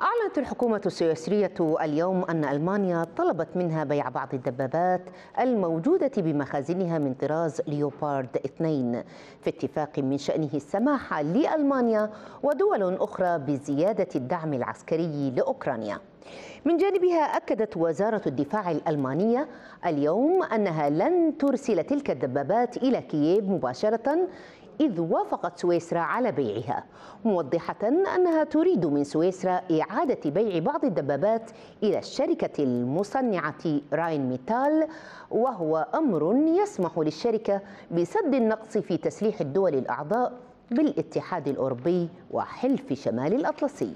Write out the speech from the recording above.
أعلنت الحكومة السويسرية اليوم أن ألمانيا طلبت منها بيع بعض الدبابات الموجودة بمخازنها من طراز ليوبارد 2 في اتفاق من شأنه السماح لألمانيا ودول أخرى بزيادة الدعم العسكري لأوكرانيا من جانبها أكدت وزارة الدفاع الألمانية اليوم أنها لن ترسل تلك الدبابات إلى كييف مباشرة إذ وافقت سويسرا على بيعها موضحة أنها تريد من سويسرا إعادة بيع بعض الدبابات إلى الشركة المصنعة راين ميتال وهو أمر يسمح للشركة بسد النقص في تسليح الدول الأعضاء بالاتحاد الأوروبي وحلف شمال الأطلسي